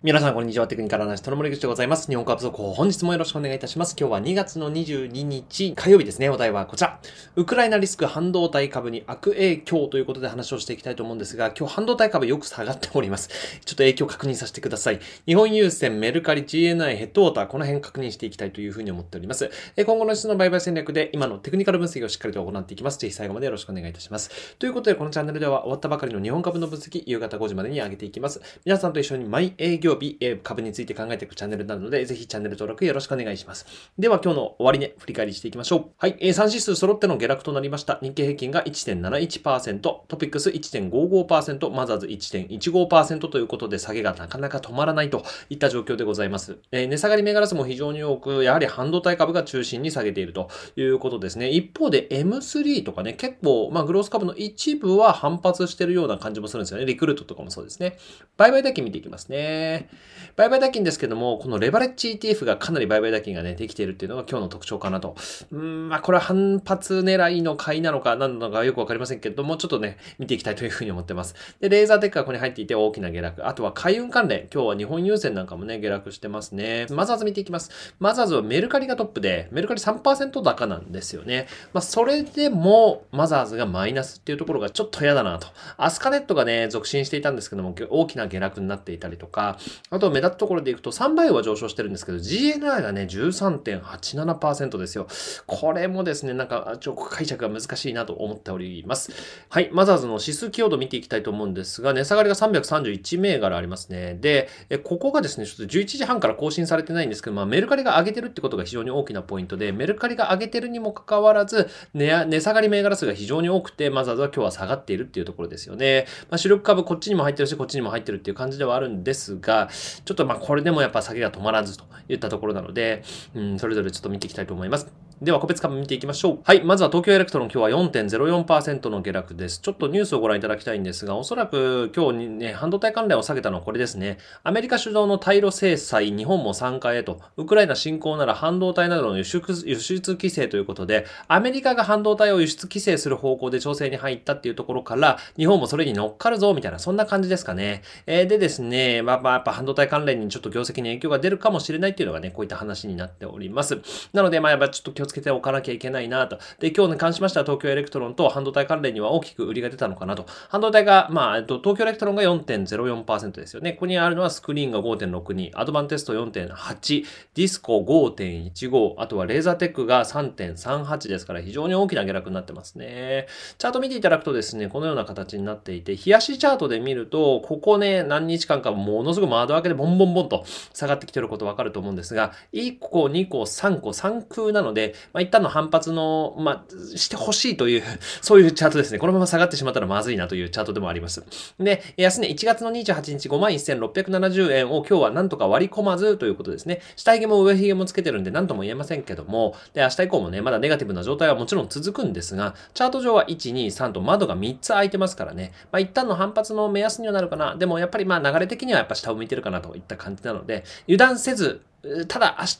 皆さん、こんにちは。テクニカルアナリストの森口でございます。日本株速報、本日もよろしくお願いいたします。今日は2月の22日、火曜日ですね。お題はこちら。ウクライナリスク半導体株に悪影響ということで話をしていきたいと思うんですが、今日半導体株よく下がっております。ちょっと影響確認させてください。日本郵船、メルカリ、GNI、ヘッドウォーター、この辺確認していきたいというふうに思っております。今後の質の売買戦略で今のテクニカル分析をしっかりと行っていきます。ぜひ最後までよろしくお願いいたします。ということで、このチャンネルでは終わったばかりの日本株の分析、夕方5時までに上げていきます。皆さんと一緒に毎営業曜日、えー、株について考えていくチャンネルなので、ぜひチャンネル登録よろしくお願いします。では今日の終値、ね、振り返りしていきましょう。はい、えー、3指数揃っての下落となりました。日経平均が1.71%、トピックス1.55%、マザーズ1.15%ということで、下げがなかなか止まらないといった状況でございます。えー、値下がり銘柄数も非常に多く、やはり半導体株が中心に下げているということですね。一方で M3 とかね、結構、まあ、グロース株の一部は反発してるような感じもするんですよね。リクルートとかもそうですね。売買だけ見ていきますね。ね。売買代金ですけども、このレバレッジ ETF がかなり売買代金がね、できているっていうのが今日の特徴かなと。うん、まあこれは反発狙いの買いなのか何なのかよくわかりませんけども、ちょっとね、見ていきたいというふうに思ってます。で、レーザーテックがここに入っていて大きな下落。あとは海運関連。今日は日本郵船なんかもね、下落してますね。マザーズ見ていきます。マザーズはメルカリがトップで、メルカリ3%高なんですよね。まあそれでも、マザーズがマイナスっていうところがちょっと嫌だなと。アスカネットがね、続伸していたんですけども、大きな下落になっていたりとか、あと目立つところでいくと3倍は上昇してるんですけど、GNI がね、13.87%ですよ。これもですね、なんか、ちょっと解釈が難しいなと思っております。はい、マザーズの指数寄与度見ていきたいと思うんですが、値下がりが331銘柄ありますね。で、ここがですね、ちょっと11時半から更新されてないんですけど、まあ、メルカリが上げてるってことが非常に大きなポイントで、メルカリが上げてるにもかかわらず、値、下がり銘柄数が非常に多くて、マザーズは今日は下がっているっていうところですよね。まあ、主力株こっちにも入ってるし、こっちにも入ってるっていう感じではあるんですが、ちょっとまあこれでもやっぱ酒が止まらずといったところなので、うん、それぞれちょっと見ていきたいと思います。では個別株見ていきましょう。はい、まずは東京エレクトロン今日は4.04%の下落です。ちょっとニュースをご覧いただきたいんですが、おそらく今日にね、半導体関連を下げたのはこれですね。アメリカ主導の対ロ制裁、日本も参加へと、ウクライナ侵攻なら半導体などの輸出輸出規制ということで、アメリカが半導体を輸出規制する方向で調整に入ったっていうところから、日本もそれに乗っかるぞ、みたいな、そんな感じですかね。えー、でですね、まあまあ、やっぱ半導体関連にちょっと業績に影響が出るかもしれないっていうのがね、こういった話になっております。なので、まあやっぱちょっとつけておかなきゃいけないなと。で、今日に関しましては東京エレクトロンと半導体関連には大きく売りが出たのかなと。半導体が、まあ、えっと、東京エレクトロンが4.04%ですよね。ここにあるのはスクリーンが5.62、アドバンテスト4.8、ディスコ5.15、あとはレーザーテックが3.38ですから非常に大きな下落になってますね。チャート見ていただくとですね、このような形になっていて、冷やしチャートで見ると、ここね、何日間かものすごい窓開けでボンボンボンと下がってきてることわかると思うんですが、1個、2個、3個、3空なので、まあ、一旦の反発の、まあ、してほしいという、そういうチャートですね。このまま下がってしまったらまずいなというチャートでもあります。で、安値1月の28日51,670円を今日はなんとか割り込まずということですね。下髭も上髭もつけてるんで何とも言えませんけども、で、明日以降もね、まだネガティブな状態はもちろん続くんですが、チャート上は1、2、3と窓が3つ開いてますからね、まあ一旦の反発の目安にはなるかな。でもやっぱりまあ流れ的にはやっぱ下を向いてるかなといった感じなので、油断せず、ただ明日、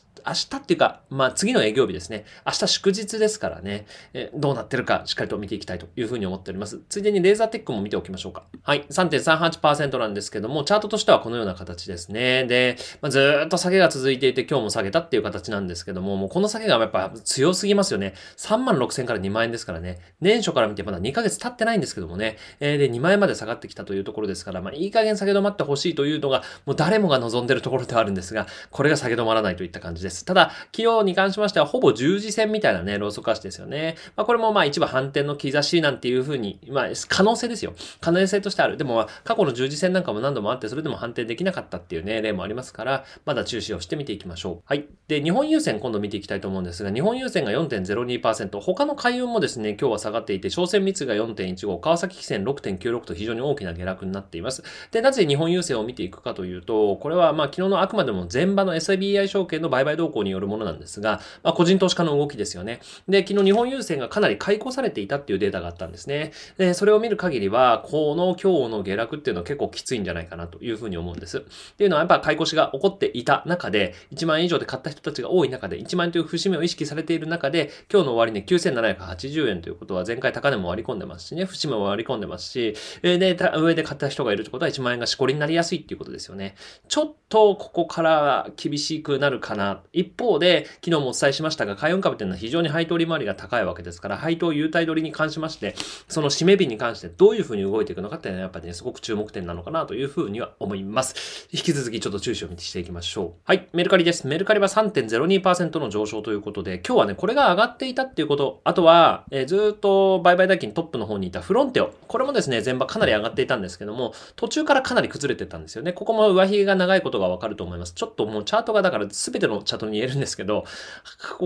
っていうか、まあ、次の営業日ですね。明日祝日ですからね、えどうなってるかしっかりと見ていきたいというふうに思っております。ついでにレーザーテックも見ておきましょうか。はい。3.38%なんですけども、チャートとしてはこのような形ですね。で、まあ、ずっと下げが続いていて、今日も下げたっていう形なんですけども、もうこの下げがやっぱ強すぎますよね。3万6000から2万円ですからね。年初から見てまだ2ヶ月経ってないんですけどもね。えー、で、2万円まで下がってきたというところですから、まあ、いい加減下げ止まってほしいというのが、もう誰もが望んでるところではあるんですが、これが下下げ止まらないといった感じです。ただ、起用に関しましては、ほぼ十字線みたいなね、ローソク足ですよね。まあ、これもまあ一部反転の兆しなんていうふうに、まあ、可能性ですよ。可能性としてある。でも、まあ、過去の十字線なんかも何度もあって、それでも反転できなかったっていうね、例もありますから、まだ注視をしてみていきましょう。はい。で、日本郵船今度見ていきたいと思うんですが、日本郵船が4.02%、他の海運もですね、今日は下がっていて、商船密が4.15、川崎汽船6.96と非常に大きな下落になっています。で、なぜ日本郵船を見ていくかというと、これはまあ昨日のあくまでも前場の SIB BI 証券の売買動向によるものなんですが、まあ、個人投資家の動きですよね。で、昨日日本郵政がかなり解雇されていたっていうデータがあったんですね。で、それを見る限りは、この今日の下落っていうのは結構きついんじゃないかなというふうに思うんです。っていうのはやっぱ買い越しが起こっていた中で、1万円以上で買った人たちが多い中で、1万円という節目を意識されている中で、今日の終値、ね、9780円ということは前回高値も割り込んでますしね、節目も割り込んでますし、で、上で買った人がいるってことは1万円がしこりになりやすいっていうことですよね。ちょっとここから厳ししくなるかな。一方で、昨日もお伝えしましたが、海運株っいうのは非常に配当利回りが高いわけですから、配当優待取りに関しまして、その締め日に関してどういうふうに動いていくのかっていうのは、やっぱりね、すごく注目点なのかなというふうには思います。引き続きちょっと注視を見てしていきましょう。はい、メルカリです。メルカリは3.02%の上昇ということで、今日はね、これが上がっていたっていうこと、あとは、えー、ずっと売買代金トップの方にいたフロンテオ。これもですね、前場かなり上がっていたんですけども、途中からかなり崩れてたんですよね。ここも上髭が長いことがわかると思います。ちょっともうチャートががだから全てのチャートに言えるんですけど、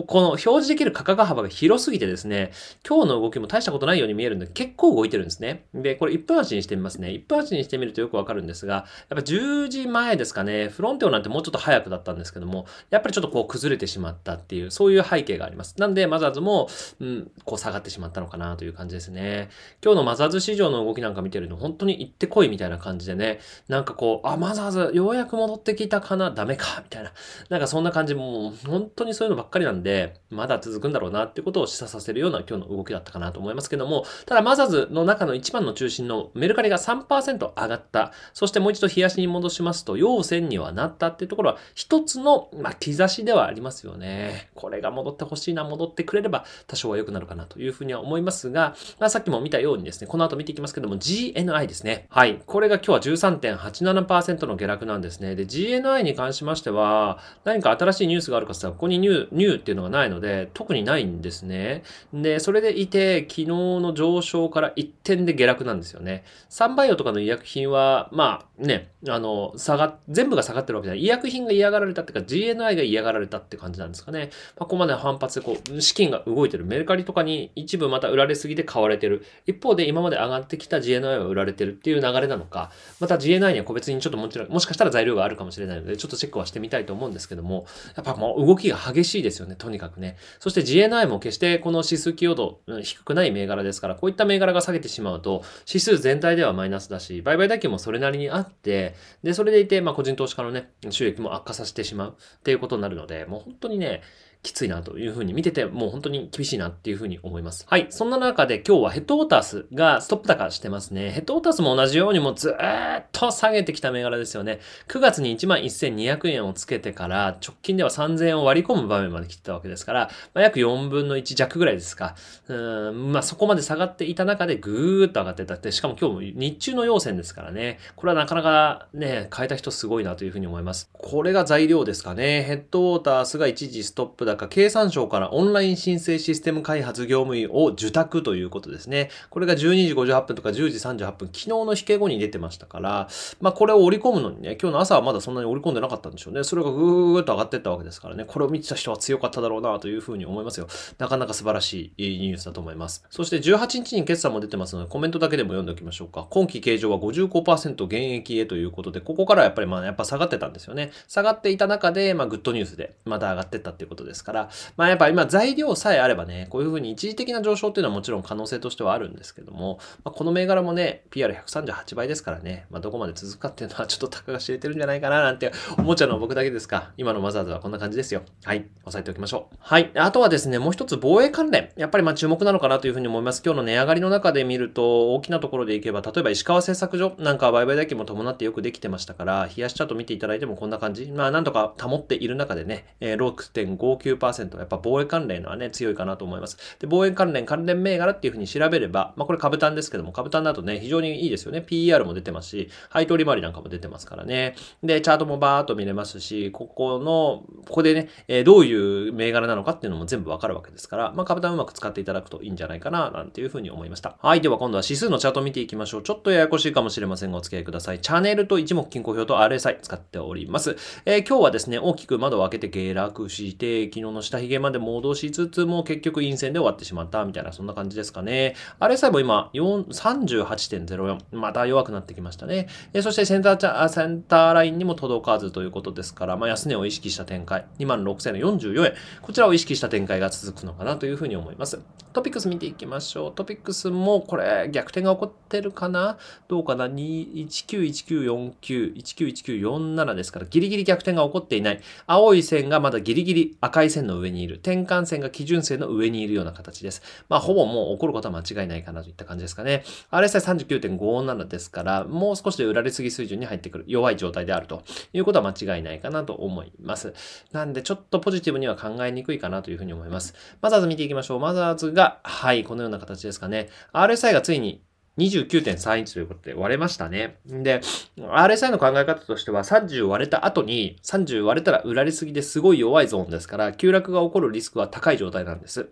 この表示できる価格幅が広すぎてですね、今日の動きも大したことないように見えるんで、結構動いてるんですね。で、これ1分足にしてみますね。1分足にしてみるとよくわかるんですが、やっぱ10時前ですかね、フロンテオなんてもうちょっと早くだったんですけども、やっぱりちょっとこう崩れてしまったっていう、そういう背景があります。なんで、マザーズも、うん、こう下がってしまったのかなという感じですね。今日のマザーズ市場の動きなんか見てると、本当に行ってこいみたいな感じでね、なんかこう、あ、マザーズ、ようやく戻ってきたかな、ダメか、みたいな。なんかそんな感じ、もう本当にそういうのばっかりなんで、まだ続くんだろうなってことを示唆させるような今日の動きだったかなと思いますけども、ただマザーズの中の一番の中心のメルカリが3%上がった、そしてもう一度冷やしに戻しますと、要線にはなったっていうところは一つの、まあ、兆しではありますよね。これが戻ってほしいな、戻ってくれれば多少は良くなるかなというふうには思いますが、まあ、さっきも見たようにですね、この後見ていきますけども、GNI ですね。はい。これが今日は13.87%の下落なんですね。で、GNI に関しましては、何か新しいニュースがあるかって言ったら、ここにニュー、ニューっていうのがないので、特にないんですね。で、それでいて、昨日の上昇から一点で下落なんですよね。サンバイオとかの医薬品は、まあね、あの、下が、全部が下がってるわけじゃない。医薬品が嫌がられたっていうか、GNI が嫌がられたって感じなんですかね。まあ、ここまで反発で、こう、資金が動いてる。メルカリとかに一部また売られすぎて買われてる。一方で今まで上がってきた GNI は売られてるっていう流れなのか、また GNI には個別にちょっともちろん、もしかしたら材料があるかもしれないので、ちょっとチェックはしてみたいと思います。思うんですけども、やっぱもう動きが激しいですよね、とにかくね。そして GNI も決してこの指数寄与度低くない銘柄ですから、こういった銘柄が下げてしまうと、指数全体ではマイナスだし、売買代金もそれなりにあって、で、それでいて、まあ個人投資家のね、収益も悪化させてしまうっていうことになるので、もう本当にね、きついなというふうに見てて、もう本当に厳しいなっていうふうに思います。はい。そんな中で今日はヘッドウォータースがストップ高してますね。ヘッドウォータースも同じようにもうずーっと下げてきた銘柄ですよね。9月に11,200円をつけてから直近では3,000円を割り込む場面まで来てたわけですから、まあ、約4分の1弱ぐらいですか。うん、まあそこまで下がっていた中でぐーっと上がってたって、しかも今日も日中の要線ですからね。これはなかなかね、変えた人すごいなというふうに思います。これが材料ですかね。ヘッドウォータースが一時ストップ高高経産省からオンライン申請システム開発業務員を受託ということですね。これが12時58分とか10時38分、昨日の引け後に出てましたから、まあこれを織り込むのにね、今日の朝はまだそんなに織り込んでなかったんでしょうね。それがぐーっと上がってったわけですからね、これを見てた人は強かっただろうなというふうに思いますよ。なかなか素晴らしいニュースだと思います。そして18日に決算も出てますので、コメントだけでも読んでおきましょうか。今期形状は55%減益へということで、ここからやっぱりまあやっぱ下がってたんですよね。下がっていた中で、まあグッドニュースでまた上がってったっていうことです。ですから、まあやっぱ今材料さえあればね、こういうふうに一時的な上昇っていうのはもちろん可能性としてはあるんですけども、まあ、この銘柄もね、PR138 倍ですからね、まあどこまで続くかっていうのはちょっとたかが知れてるんじゃないかななんて思っちゃうのは僕だけですか。今のマザーズはこんな感じですよ。はい。押さえておきましょう。はい。あとはですね、もう一つ防衛関連。やっぱりまあ注目なのかなというふうに思います。今日の値上がりの中で見ると、大きなところでいけば、例えば石川製作所なんかは売買代金も伴ってよくできてましたから、冷やしチャート見ていただいてもこんな感じ。まあなんとか保っている中でね、え6.59 9%、やっぱ防衛関連のはね、強いかなと思います。で、防衛関連、関連銘柄っていうふうに調べれば、まあこれ株単ですけども、株単だとね、非常にいいですよね。PER も出てますし、配当利回りなんかも出てますからね。で、チャートもバーっと見れますし、ここの、ここでね、えー、どういう銘柄なのかっていうのも全部わかるわけですから、まあ株単うまく使っていただくといいんじゃないかな、なんていうふうに思いました。はい、では今度は指数のチャート見ていきましょう。ちょっとややこしいかもしれませんが、お付き合いください。チャンネルと一目均衡表と RSI 使っております。えー、今日はですね、大きく窓を開けて下落して、昨日の下髭まで戻しつつも結局陰線で終わってしまったみたいなそんな感じですかね。RSI も今38.04また弱くなってきましたね。えそしてセンターセンターラインにも届かずということですから、まあ、安値を意識した展開26,044円こちらを意識した展開が続くのかなというふうに思います。トピックス見ていきましょう。トピックスもこれ逆転が起こってるかなどうかな ?191949、191947ですからギリギリ逆転が起こっていない。青い線がまだギリギリ赤い界線の上にいる。転換線が基準線の上にいるような形です。まあ、ほぼもう起こることは間違いないかなといった感じですかね。RSI39.57 ですから、もう少しで売られすぎ水準に入ってくる。弱い状態であるということは間違いないかなと思います。なんで、ちょっとポジティブには考えにくいかなというふうに思います。マザーズ見ていきましょう。マザーズが、はい、このような形ですかね。RSI がついに2 9 3チということで割れましたね。で、RSI の考え方としては30割れた後に30割れたら売られすぎですごい弱いゾーンですから急落が起こるリスクは高い状態なんです。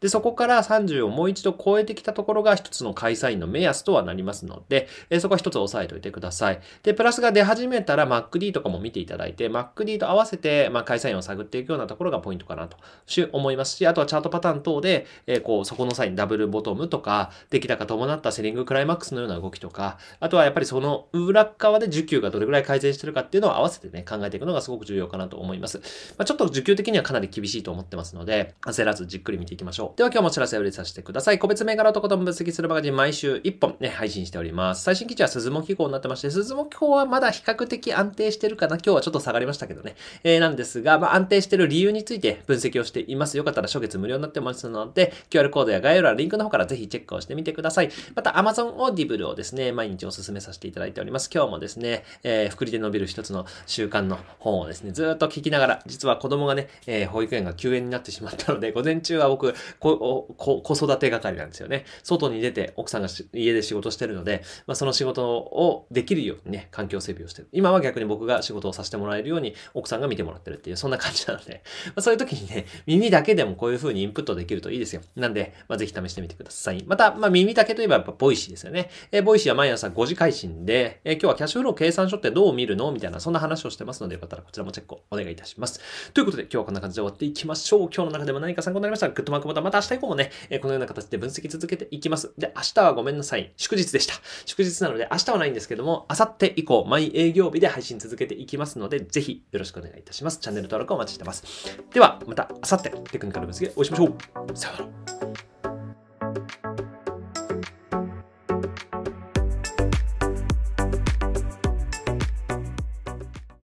で、そこから30をもう一度超えてきたところが一つの会社員の目安とはなりますので、えそこは一つ押さえておいてください。で、プラスが出始めたら MacD とかも見ていただいて、MacD と合わせて、まあ、員を探っていくようなところがポイントかなと思いますし、あとはチャートパターン等で、えこう、そこの際にダブルボトムとか、出来高伴ったセリングクライマックスのような動きとか、あとはやっぱりその裏側で需給がどれぐらい改善してるかっていうのを合わせてね、考えていくのがすごく重要かなと思います。まあ、ちょっと需給的にはかなり厳しいと思ってますので、焦らずじっくり見ていきましょう。では今日もお知らせを入れさせてください。個別銘柄とことも分析するマガジン毎週1本ね、配信しております。最新記事は鈴木構になってまして、鈴木号はまだ比較的安定してるかな。今日はちょっと下がりましたけどね。えー、なんですが、まあ、安定してる理由について分析をしています。よかったら初月無料になってますので、QR コードや概要欄、リンクの方からぜひチェックをしてみてください。また Amazon Amazon Audible をですね、毎日お勧めさせていただいております。今日もですね、えー、福利で伸びる一つの習慣の本をですね、ずっと聞きながら、実は子供がね、えー、保育園が休園になってしまったので、午前中は僕、子育て係なんですよね。外に出て、奥さんが家で仕事してるので、まあ、その仕事をできるようにね、環境整備をしてる。今は逆に僕が仕事をさせてもらえるように、奥さんが見てもらってるっていう、そんな感じなので、まあ、そういう時にね、耳だけでもこういう風にインプットできるといいですよ。なんで、まあ、ぜひ試してみてください。また、まあ、耳だけといえば、やっぱボイシーシーですよね。えー、ボイシーは毎朝5時配信で、えー、今日はキャッシュフロー計算書ってどう見るのみたいな、そんな話をしてますので、よかったらこちらもチェックをお願いいたします。ということで、今日はこんな感じで終わっていきましょう。今日の中でも何か参考になりましたら、グッドマークボタン、また明日以降もね、えー、このような形で分析続けていきます。で、明日はごめんなさい。祝日でした。祝日なので、明日はないんですけども、明後日以降、毎営業日で配信続けていきますので、ぜひよろしくお願いいたします。チャンネル登録お待ちしてます。では、また明後日、テクニカル分析でお会いしましょう。さよなら。